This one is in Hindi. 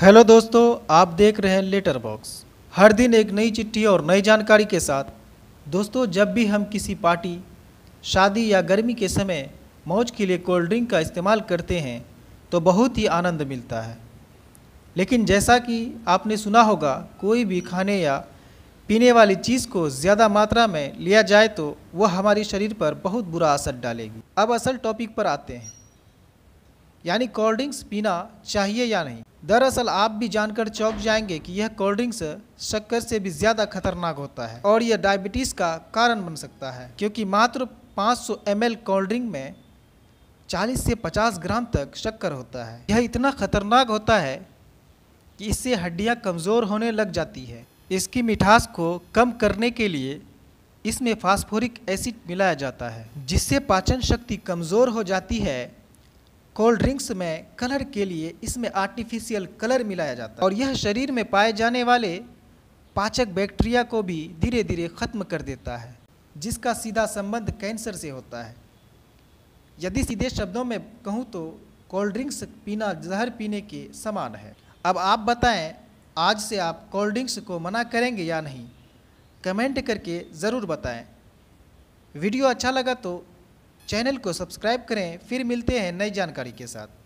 हेलो दोस्तों आप देख रहे हैं लेटर बॉक्स हर दिन एक नई चिट्ठी और नई जानकारी के साथ दोस्तों जब भी हम किसी पार्टी शादी या गर्मी के समय मौज के लिए कोल्ड ड्रिंक का इस्तेमाल करते हैं तो बहुत ही आनंद मिलता है लेकिन जैसा कि आपने सुना होगा कोई भी खाने या पीने वाली चीज़ को ज़्यादा मात्रा में लिया जाए तो वह हमारे शरीर पर बहुत बुरा असर डालेगी अब असल टॉपिक पर आते हैं यानी कोल्ड ड्रिंक्स पीना चाहिए या नहीं दरअसल आप भी जानकर चौंक जाएंगे कि यह कोल्ड ड्रिंक्स शक्कर से भी ज़्यादा खतरनाक होता है और यह डायबिटीज़ का कारण बन सकता है क्योंकि मात्र 500 सौ कोल्ड ड्रिंक में 40 से 50 ग्राम तक शक्कर होता है यह इतना खतरनाक होता है कि इससे हड्डियां कमज़ोर होने लग जाती है इसकी मिठास को कम करने के लिए इसमें फास्फोरिक एसिड मिलाया जाता है जिससे पाचन शक्ति कमज़ोर हो जाती है कोल्ड ड्रिंक्स में कलर के लिए इसमें आर्टिफिशियल कलर मिलाया जाता है और यह शरीर में पाए जाने वाले पाचक बैक्टीरिया को भी धीरे धीरे ख़त्म कर देता है जिसका सीधा संबंध कैंसर से होता है यदि सीधे शब्दों में कहूँ तो कोल्ड ड्रिंक्स पीना जहर पीने के समान है अब आप बताएं आज से आप कोल्ड ड्रिंक्स को मना करेंगे या नहीं कमेंट करके ज़रूर बताएं वीडियो अच्छा लगा तो चैनल को सब्सक्राइब करें फिर मिलते हैं नई जानकारी के साथ